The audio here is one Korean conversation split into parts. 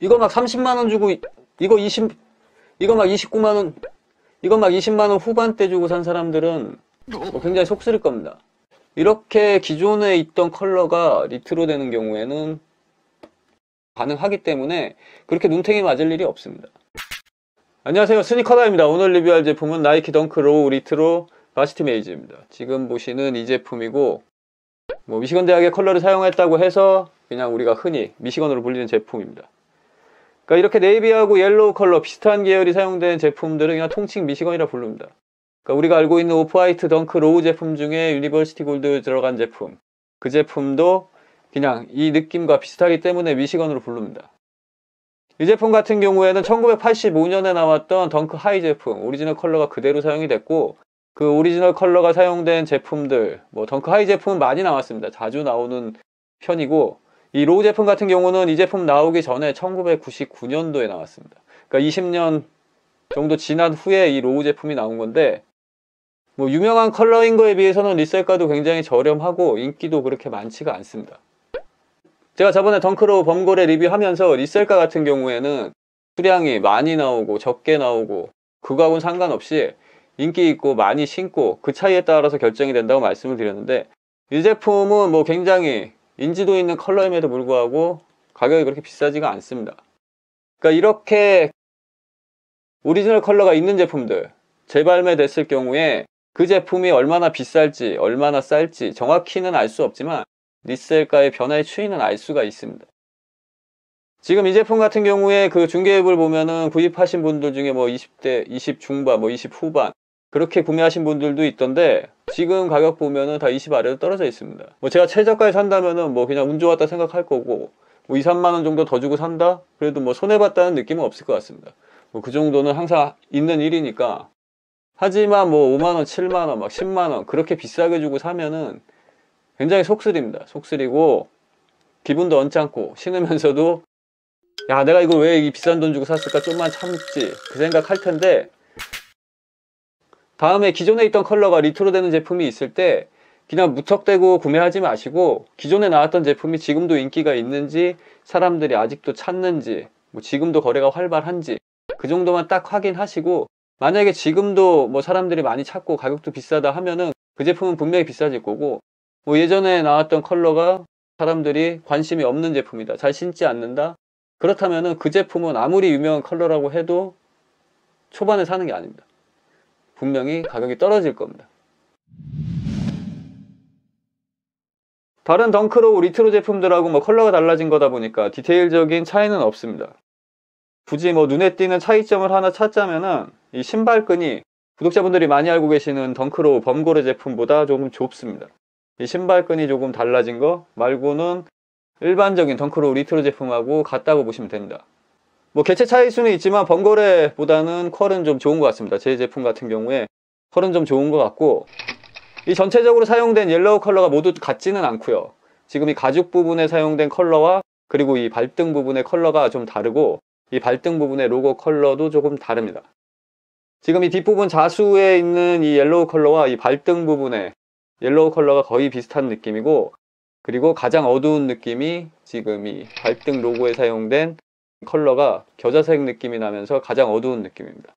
이거 막 30만원 주고 이거 20 이거 막 29만원 이거 막 20만원 후반대 주고 산 사람들은 뭐 굉장히 속쓰릴 겁니다 이렇게 기존에 있던 컬러가 리트로 되는 경우에는 가능하기 때문에 그렇게 눈탱이 맞을 일이 없습니다 안녕하세요 스니커다입니다 오늘 리뷰할 제품은 나이키 덩크 로우 리트로 바시티 메이즈입니다 지금 보시는 이 제품이고 뭐 미시건 대학의 컬러를 사용했다고 해서 그냥 우리가 흔히 미시건으로 불리는 제품입니다 그러니까 이렇게 네이비하고 옐로우 컬러 비슷한 계열이 사용된 제품들은 그냥 통칭 미시건이라 부릅니다. 그러니까 우리가 알고 있는 오프화이트 덩크 로우 제품 중에 유니버시티 골드 들어간 제품 그 제품도 그냥 이 느낌과 비슷하기 때문에 미시건으로 부릅니다. 이 제품 같은 경우에는 1985년에 나왔던 덩크 하이 제품 오리지널 컬러가 그대로 사용이 됐고 그 오리지널 컬러가 사용된 제품들 뭐 덩크 하이 제품은 많이 나왔습니다. 자주 나오는 편이고 이 로우 제품 같은 경우는 이 제품 나오기 전에 1999년도에 나왔습니다. 그러니까 20년 정도 지난 후에 이 로우 제품이 나온 건데 뭐 유명한 컬러인 거에 비해서는 리셀가도 굉장히 저렴하고 인기도 그렇게 많지가 않습니다. 제가 저번에 덩크로우 범고래 리뷰하면서 리셀가 같은 경우에는 수량이 많이 나오고 적게 나오고 그거하고는 상관없이 인기 있고 많이 신고 그 차이에 따라서 결정이 된다고 말씀을 드렸는데 이 제품은 뭐 굉장히 인지도 있는 컬러임에도 불구하고 가격이 그렇게 비싸지가 않습니다. 그러니까 이렇게 오리지널 컬러가 있는 제품들 재발매됐을 경우에 그 제품이 얼마나 비쌀지 얼마나 쌀지 정확히는 알 수 없지만 리셀가의 변화의 추이는 알 수가 있습니다. 지금 이 제품 같은 경우에 그 중개앱을 보면은 구입하신 분들 중에 뭐 20대, 20 중반, 뭐 20 후반 그렇게 구매하신 분들도 있던데 지금 가격 보면은 다 20 아래로 떨어져 있습니다 뭐 제가 최저가에 산다면은 뭐 그냥 운 좋았다 생각할 거고 뭐 2, 3만원 정도 더 주고 산다? 그래도 뭐 손해봤다는 느낌은 없을 것 같습니다 뭐 그 정도는 항상 있는 일이니까 하지만 뭐 5만원, 7만원, 막 10만원 그렇게 비싸게 주고 사면은 굉장히 속쓰립니다 속쓰리고 기분도 언짢고 신으면서도 야 내가 이걸 왜이 비싼 돈 주고 샀을까 좀만 참지 그 생각할 텐데 다음에 기존에 있던 컬러가 리트로 되는 제품이 있을 때 그냥 무턱대고 구매하지 마시고 기존에 나왔던 제품이 지금도 인기가 있는지 사람들이 아직도 찾는지 뭐 지금도 거래가 활발한지 그 정도만 딱 확인하시고 만약에 지금도 뭐 사람들이 많이 찾고 가격도 비싸다 하면은 그 제품은 분명히 비싸질 거고 뭐 예전에 나왔던 컬러가 사람들이 관심이 없는 제품이다 잘 신지 않는다 그렇다면은 그 제품은 아무리 유명한 컬러라고 해도 초반에 사는 게 아닙니다 분명히 가격이 떨어질 겁니다. 다른 덩크로우 리트로 제품들하고 뭐 컬러가 달라진 거다 보니까 디테일적인 차이는 없습니다. 굳이 뭐 눈에 띄는 차이점을 하나 찾자면은 이 신발끈이 구독자분들이 많이 알고 계시는 덩크로우 범고래 제품보다 조금 좁습니다. 이 신발끈이 조금 달라진 거 말고는 일반적인 덩크로우 리트로 제품하고 같다고 보시면 됩니다. 뭐 개체 차일 수는 있지만 번거래보다는 컬은 좀 좋은 것 같습니다. 제 제품 같은 경우에 컬은 좀 좋은 것 같고 이 전체적으로 사용된 옐로우 컬러가 모두 같지는 않고요. 지금 이 가죽 부분에 사용된 컬러와 그리고 이 발등 부분의 컬러가 좀 다르고 이 발등 부분의 로고 컬러도 조금 다릅니다. 지금 이 뒷부분 자수에 있는 이 옐로우 컬러와 이 발등 부분의 옐로우 컬러가 거의 비슷한 느낌이고 그리고 가장 어두운 느낌이 지금 이 발등 로고에 사용된 컬러가 겨자색 느낌이 나면서 가장 어두운 느낌입니다.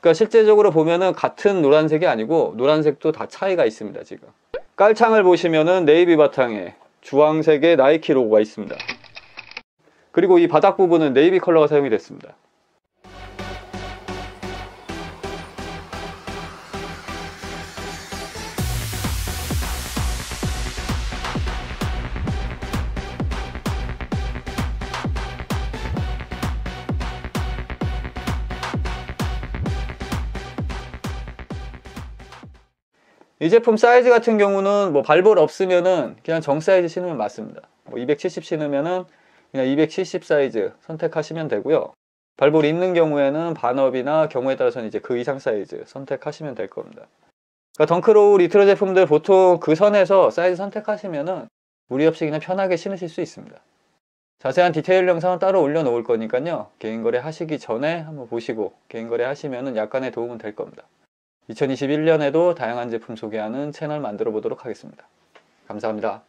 그러니까 실제적으로 보면은 같은 노란색이 아니고 노란색도 다 차이가 있습니다 지금 깔창을 보시면은 네이비 바탕에 주황색의 나이키 로고가 있습니다 그리고 이 바닥 부분은 네이비 컬러가 사용이 됐습니다 이 제품 사이즈 같은 경우는 뭐 발볼 없으면은 그냥 정 사이즈 신으면 맞습니다. 뭐 270 신으면은 그냥 270 사이즈 선택하시면 되고요. 발볼 있는 경우에는 반업이나 경우에 따라서는 이제 그 이상 사이즈 선택하시면 될 겁니다. 그러니까 덩크로우 리트로 제품들 보통 그 선에서 사이즈 선택하시면은 무리 없이 그냥 편하게 신으실 수 있습니다. 자세한 디테일 영상은 따로 올려놓을 거니까요. 개인 거래 하시기 전에 한번 보시고 개인 거래 하시면은 약간의 도움은 될 겁니다. 2021년에도 다양한 제품 소개하는 채널 만들어 보도록 하겠습니다. 감사합니다.